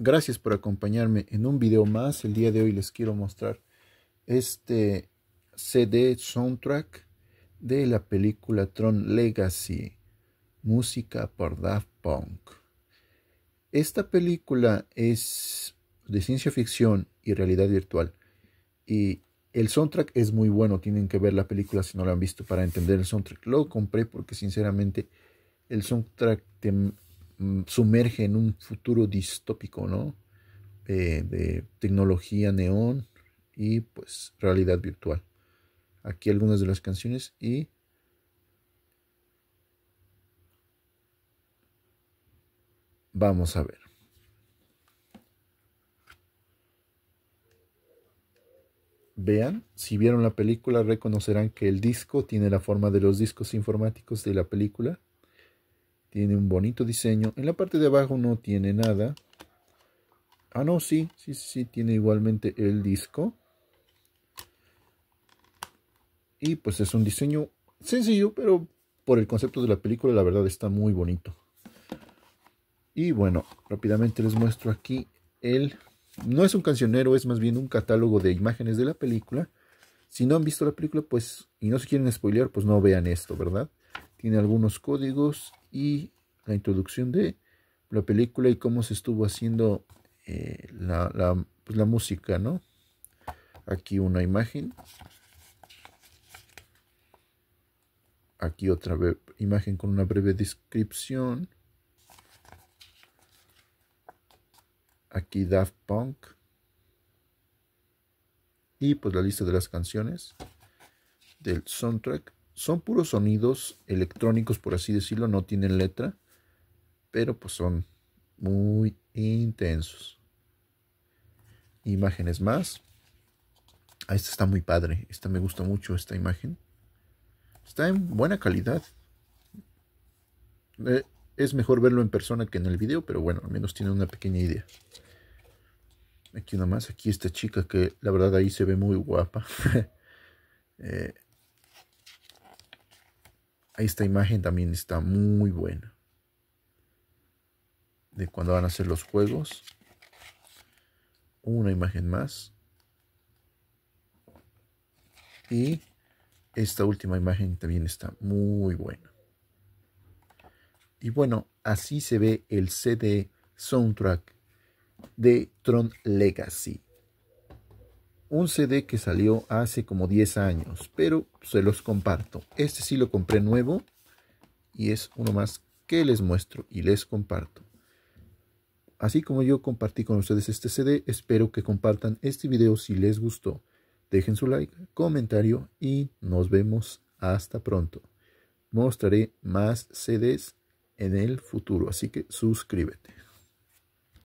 Gracias por acompañarme en un video más. El día de hoy les quiero mostrar este CD soundtrack de la película Tron Legacy, música por Daft Punk. Esta película es de ciencia ficción y realidad virtual. Y el soundtrack es muy bueno, tienen que ver la película si no la han visto para entender el soundtrack. Lo compré porque sinceramente el soundtrack te Mm, sumerge en un futuro distópico, ¿no? Eh, de tecnología neón y pues realidad virtual. Aquí algunas de las canciones y... Vamos a ver. Vean, si vieron la película reconocerán que el disco tiene la forma de los discos informáticos de la película tiene un bonito diseño. En la parte de abajo no tiene nada. Ah, no, sí, sí, sí, tiene igualmente el disco. Y pues es un diseño sencillo, pero por el concepto de la película, la verdad está muy bonito. Y bueno, rápidamente les muestro aquí el... No es un cancionero, es más bien un catálogo de imágenes de la película. Si no han visto la película, pues, y no se quieren spoilear, pues no vean esto, ¿verdad? tiene algunos códigos y la introducción de la película y cómo se estuvo haciendo eh, pues, la, música, ¿no? Aquí una imagen. Aquí otra imagen con una breve descripción. Aquí Daft Punk. Y pues la lista de las canciones del soundtrack son puros sonidos electrónicos, por así decirlo, no tienen letra, pero pues son muy intensos. Imágenes más. Ah, esta está muy padre. Esta me gusta mucho, esta imagen. Está en buena calidad. Eh, es mejor verlo en persona que en el video, pero bueno, al menos tiene una pequeña idea. Aquí nomás más, aquí esta chica que la verdad ahí se ve muy guapa. Eh, esta imagen también está muy buena. De cuando van a hacer los juegos. Una imagen más. Y esta última imagen también está muy buena. Y bueno, así se ve el CD soundtrack de Tron Legacy un CD que salió hace como 10 años, pero se los comparto. Este sí lo compré nuevo y es uno más que les muestro y les comparto. Así como yo compartí con ustedes este CD, espero que compartan este video si les gustó. Dejen su like, comentario y nos vemos hasta pronto. Mostraré más CDs en el futuro, así que suscríbete.